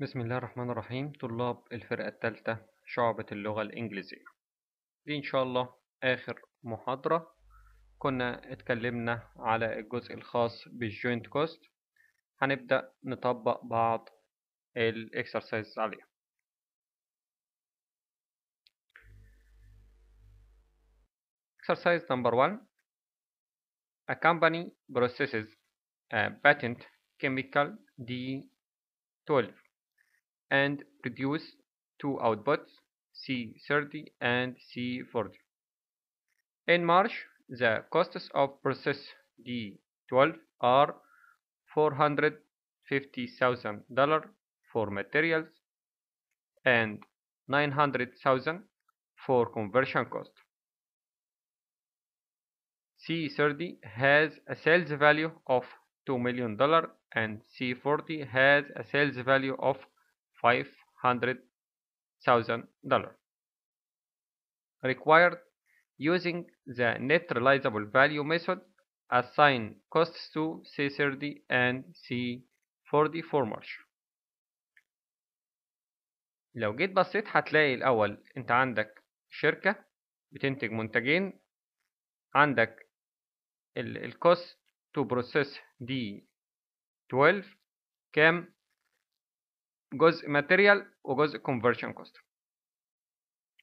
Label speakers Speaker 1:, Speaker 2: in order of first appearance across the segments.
Speaker 1: بسم الله الرحمن الرحيم طلاب الفرقة الثالثة شعبة اللغة الإنجليزية دي إن شاء الله آخر محاضرة كنا اتكلمنا على الجزء الخاص بالجوينت كوست هنبدأ نطبق بعض الإكسرسايز عليها Exercise number one A company processes a patent chemical D12 and produce two outputs C30 and C40. In March, the costs of process D12 are $450,000 for materials and 900,000 dollars for conversion cost. C30 has a sales value of $2 million and C40 has a sales value of $500,000 required using the net realizable value method assign costs to C30 and C40 for March لو جيت بصيت هتلاقي الأول أنت عندك شركة بتنتج منتجين عندك cost to process دي 12 كام جزء ماتيريال وجزء كونفرشن كوست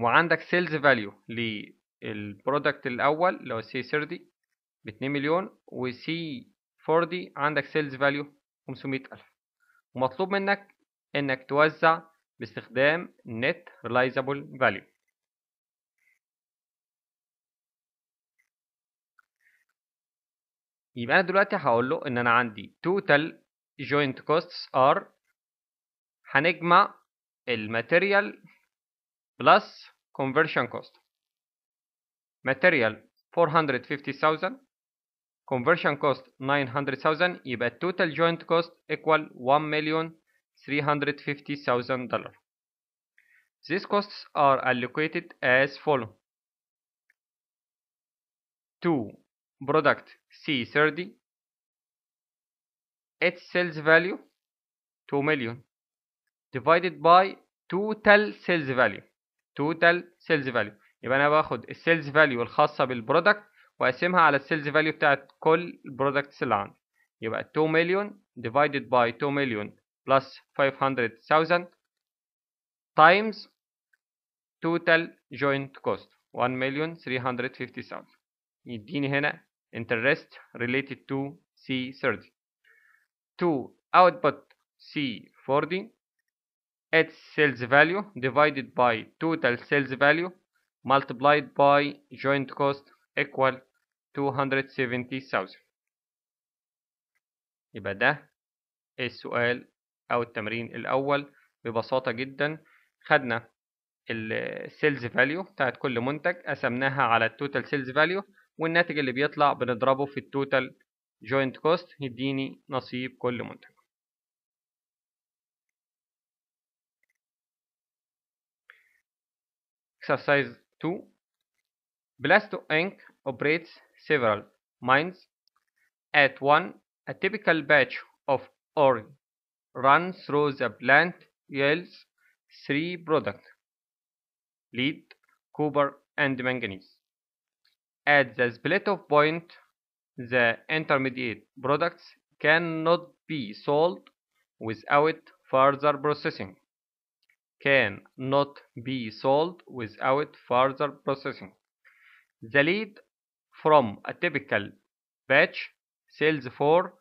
Speaker 1: وعندك سيلز فاليو للبرودكت الاول اللي هو سي 30 ب 2 مليون وسي 40 عندك سيلز فاليو 500000 ومطلوب منك انك توزع باستخدام نت ريلايزابل فاليو يبقى انا دلوقتي هقول له ان انا عندي توتال جوينت كوستس ار هنجمع الماتيريال بلس conversion cost material 450,000 conversion cost 900,000 يبقى total joint cost equal 1,350,000 dollar these costs are allocated as follow Two product C30 its sales value 2 million divided by total sales value total sales value يبقى انا باخد السيلز فاليو الخاصه بالبرودكت واقسمها على السيلز فاليو بتاعت كل البرودكتس اللي عندي يبقى 2 مليون divided by 2 مليون plus 500,000 times total joint cost 1 مليون 350,000 يديني هنا interest related to C30 to output C40 its sales value divided by total sales value multiplied by joint cost equal 270,000 يبقى ده السؤال أو التمرين الأول ببساطة جدا خدنا السيلز فاليو بتاعت كل منتج قسمناها على التوتال سيلز فاليو والناتج اللي بيطلع بنضربه في التوتال جوينت كوست يديني نصيب كل منتج Exercise 2 Blasto Inc. operates several mines at one a typical batch of ore runs through the plant yields three products lead, copper, and manganese. At the split-off point, the intermediate products cannot be sold without further processing can not be sold without further processing. The lead from a typical batch sells for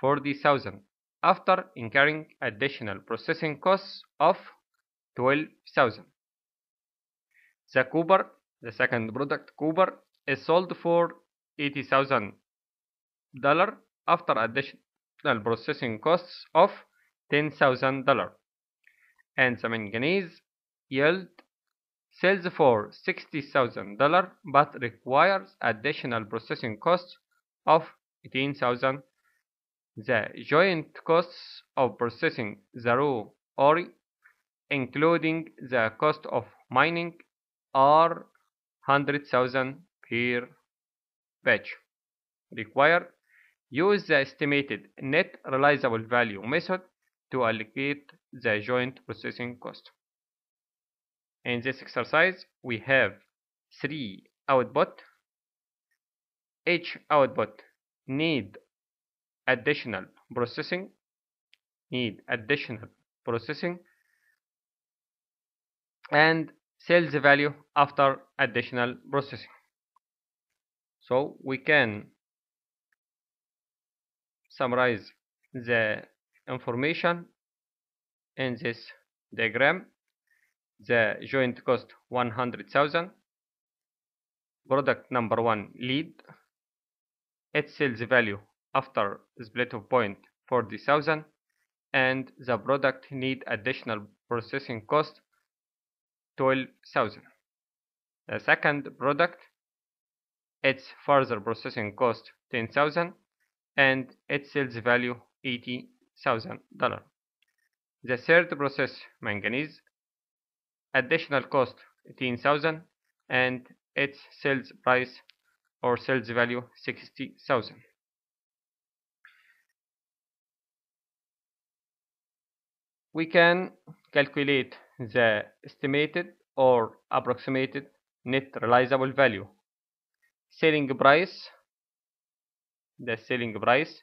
Speaker 1: 40,000 after incurring additional processing costs of 12,000. The Cooper, the second product Cooper, is sold for $80,000 after additional processing costs of $10,000 and the manganese yield sells for $60,000 but requires additional processing costs of 18,000. The joint costs of processing the raw ore, including the cost of mining, are 100,000 per batch. Required, use the estimated net realizable value method to allocate the joint processing cost. In this exercise, we have three output. Each output need additional processing, need additional processing, and sales value after additional processing. So we can summarize the information in this diagram the joint cost 100,000 product number one lead its sales value after split of point 40,000 and the product need additional processing cost 12,000 the second product its further processing cost 10,000 and its sales value $80,000 the third process manganese additional cost 18,000 and its sales price or sales value 60,000. We can calculate the estimated or approximated net realizable value. Selling price, the selling price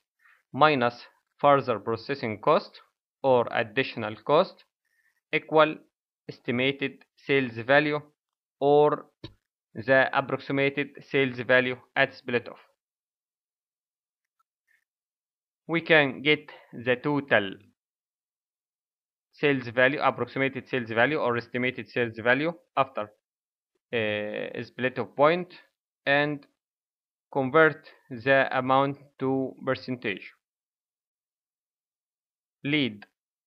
Speaker 1: minus further processing cost or additional cost equal estimated sales value or the approximated sales value at split off. We can get the total sales value, approximated sales value or estimated sales value after uh, split off point and convert the amount to percentage. Lead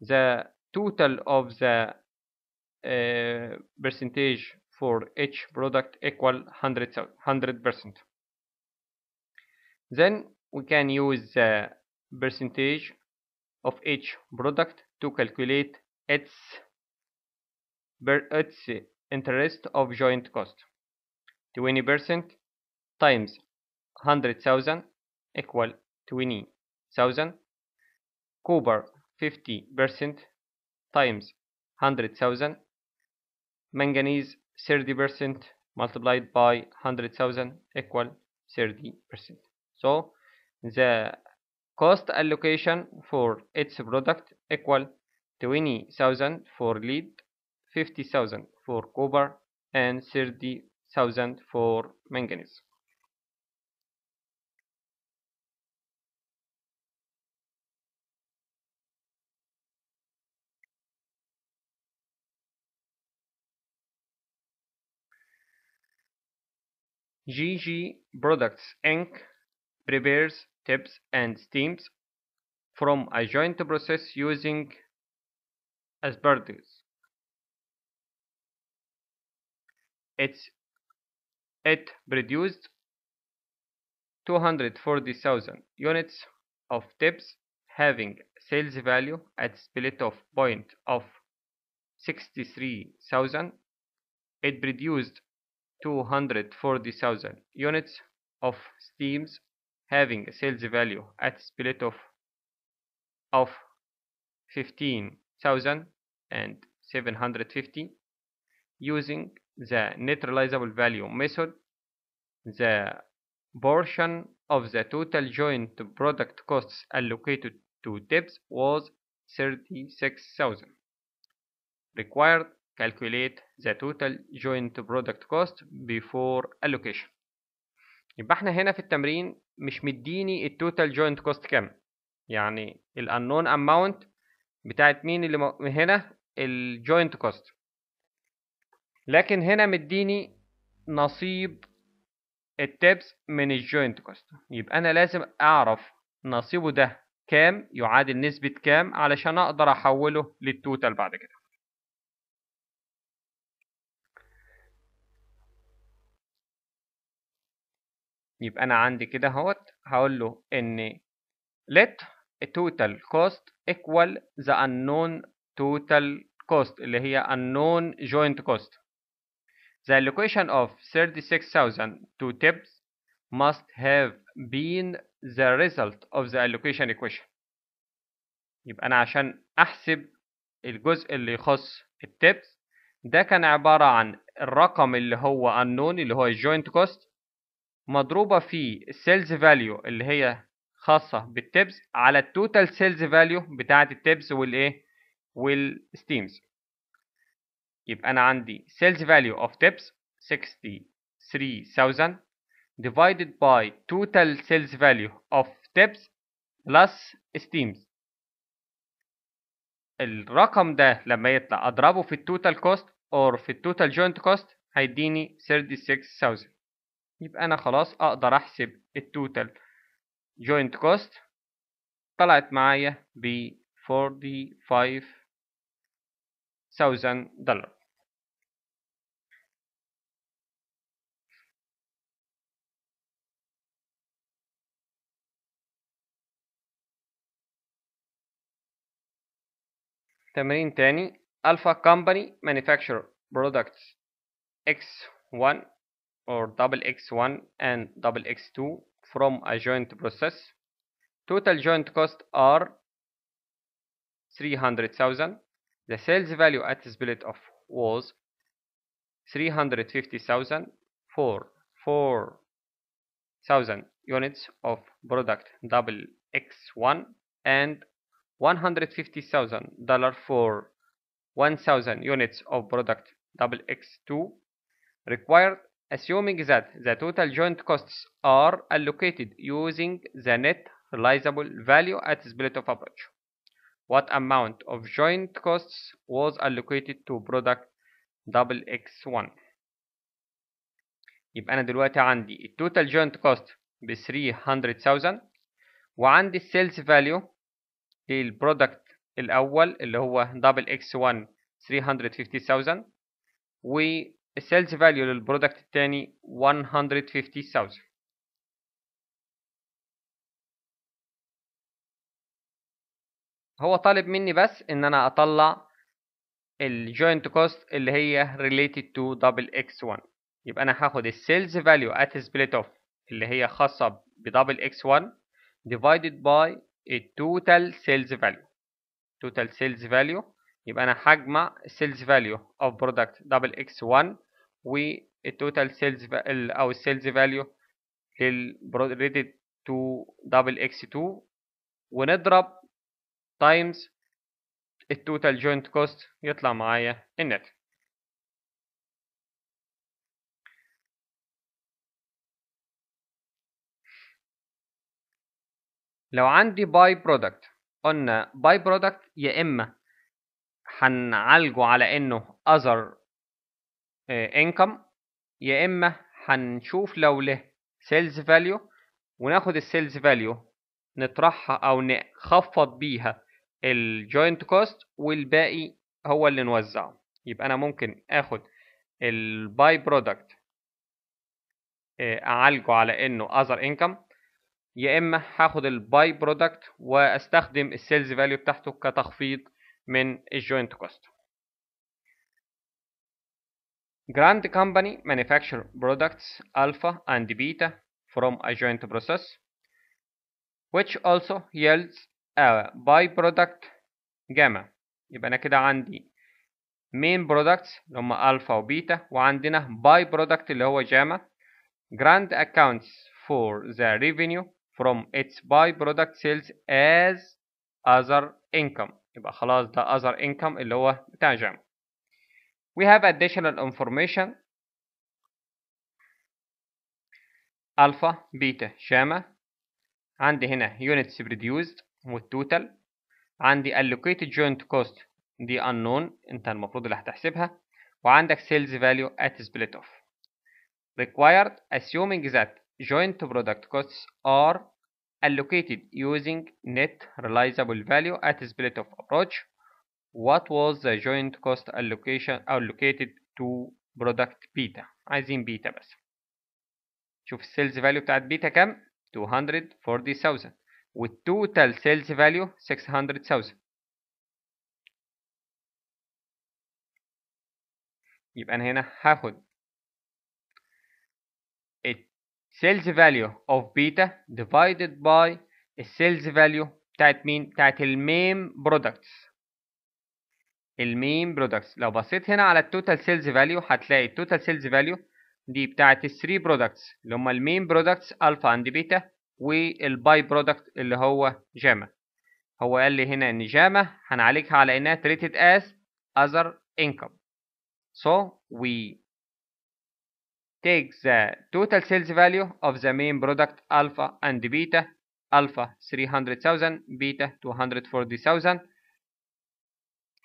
Speaker 1: the total of the uh, percentage for each product equal 100 percent then we can use the percentage of each product to calculate its its interest of joint cost 20 percent times 100,000 equal 20,000 Cover 50% times 100,000 manganese 30% multiplied by 100,000 equal 30%. So the cost allocation for its product equal 20,000 for lead, 50,000 for copper and 30,000 for manganese. GG Products Inc. prepares, tips, and steams from a joint process using aspartame. It's it produced 240,000 units of tips having sales value at split off point of 63,000. It produced 240,000 units of steams having a sales value at split of of 15,750 using the net realizable value method the portion of the total joint product costs allocated to tips was 36,000 required calculate the total joint product cost before allocation يبقى احنا هنا في التمرين مش مديني التوتال جوينت كوست كام يعني الانون اماونت بتاعت مين اللي مو... هنا الجوينت كوست لكن هنا مديني نصيب التبس من الجوينت كوست يبقى انا لازم اعرف نصيبه ده كام يعادل نسبة كام علشان اقدر احوله للتوتال بعد كده يبقى انا عندي كده اهوت هقول له ان let total cost equal the unknown total cost اللي هي unknown joint cost the allocation of 36000 to tips must have been the result of the allocation equation يبقى انا عشان احسب الجزء اللي يخص التبس ده كان عبارة عن الرقم اللي هو unknown اللي هو joint cost مضروبة في السيلز فاليو اللي هي خاصة بالتبز على التوتال سيلز فاليو بتاعة التبز والايه والستيمز يبقى أنا عندي سيلز فاليو أوف تبز 63000 divided by total sales value of tips plus steams الرقم ده لما يطلع اضربه في التوتال كوست or في التوتال جوينت كوست هيديني 36000 يبقى أنا خلاص أقدر أحسب التوتال جوينت كوست طلعت معايا ب 45000 دولار تمرين تاني Alpha Company Manufacture Products X1 or double x1 and double x2 from a joint process. Total joint cost are 300,000. The sales value at split off was 350,000 for 4,000 units of product double X1 and $150,000 for 1,000 units of product double X2 required assuming that the total joint costs are allocated using the net realizable value at split of approach. What amount of joint costs was allocated to product double x1 يبقى أنا دلوقتي عندي total joint cost ب 300,000 وعندي السيلز فاليو للبرودكت الأول اللي هو double x1 350,000 و السيلز فاليو للبرودكت الثاني 150000 هو طالب مني بس ان انا اطلع الجوينت كوست اللي هي related to double x1 يبقى انا هاخد السيلز فاليو ات split off اللي هي خاصة بدبل x1 divided by التوتال سيلز فاليو توتال سيلز فاليو يبقى انا هجمع السيلز فاليو اوف برودكت دبل اكس 1 والتوتال سيلز او السيلز فاليو للبريدد تو دبل اكس 2 ونضرب تايمز التوتال جوينت كوست يطلع معايا النت لو عندي باي برودكت قلنا باي برودكت يا اما هنعالجه على انه اذر انكم آه، يا اما هنشوف لو له سيلز فاليو وناخد السيلز فاليو نطرحها او نخفض بيها الجوينت كوست والباقي هو اللي نوزعه يبقى انا ممكن اخد الباي آه، برودكت اعالجه على انه اذر انكم يا اما هاخد الباي برودكت واستخدم السيلز فاليو بتاعته كتخفيض من الجوينت كوست Grand company manufacture products alpha and beta from a joint process, which also yields a byproduct gamma. يبقى أنا كده عندي main products اللي هم alpha وبيتا وعندنا باي برودكت اللي هو جاما grand accounts for the revenue from its byproduct sales as other income يبقى خلاص ده other income اللي هو بتاع جاما we have additional information alpha beta gamma عندي هنا units produced والتوتال عندي allocated joint cost دي unknown انت المفروض اللي هتحسبها وعندك sales value at split off required assuming that joint product costs are allocated using net realizable value at split off approach what was the joint cost allocation allocated to برودكت بيتا عايزين بيتا بس شوف السيلز فاليو بتاعت بيتا كام 240000 والتوتال سيلز فاليو 600000 يبقى انا هنا هاخد sales value of beta divided by السيلز value بتاعت مين بتاعت الميم برودكتس المين برودكتس لو بصيت هنا على التوتال سيلز فاليو هتلاقي التوتال سيلز فاليو دي بتاعه الثري 3 برودكتس اللي هم المين برودكتس الفا اند بيتا والباي برودكت اللي هو جاما هو قال لي هنا ان جاما هنعالجها على انها تريتد اس other income so we take the total sales value of the main product alpha and beta alpha 300,000 beta 240,000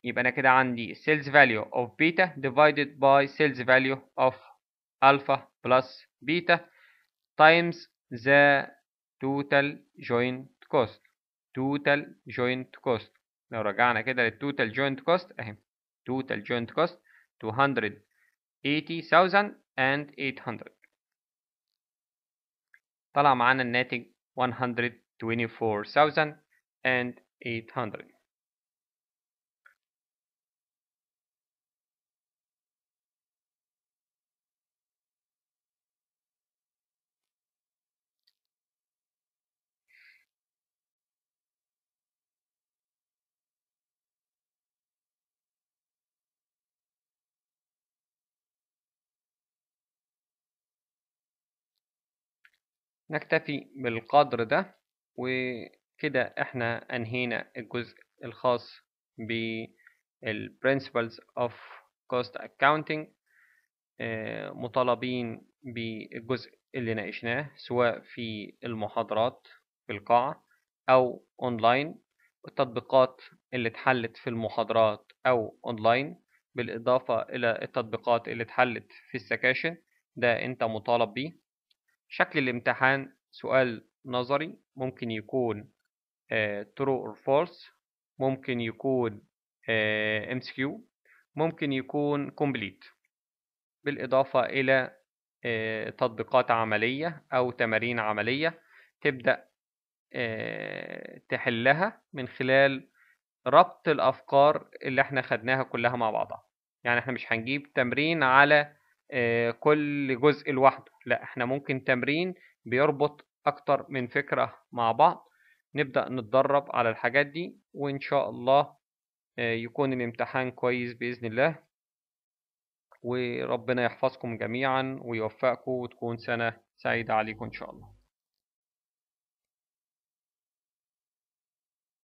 Speaker 1: يبقى انا كده عندي sales value of beta divided by sales value of alpha plus beta times the total joint cost total joint cost لو رجعنا كده total joint cost اهي total joint cost 280,800 طلع معانا الناتج 124,800 نكتفي بالقدر ده وكده احنا انهينا الجزء الخاص بال principles of cost accounting آه، مطالبين بالجزء اللي ناقشناه سواء في المحاضرات في القاعة أو أونلاين التطبيقات اللي اتحلت في المحاضرات أو أونلاين بالإضافة إلى التطبيقات اللي اتحلت في السكاشن ده أنت مطالب بيه شكل الامتحان سؤال نظري ممكن يكون آه، true or false ممكن يكون آه، MCQ ممكن يكون complete بالإضافة إلى آه، تطبيقات عملية أو تمارين عملية تبدأ تحلها من خلال ربط الأفكار اللي احنا خدناها كلها مع بعضها يعني احنا مش هنجيب تمرين على آه، كل جزء لوحده لا احنا ممكن تمرين بيربط اكتر من فكرة مع بعض نبدأ نتدرب على الحاجات دي وان شاء الله آه، يكون الامتحان كويس بإذن الله وربنا يحفظكم جميعا ويوفقكم وتكون سنة سعيدة عليكم ان شاء الله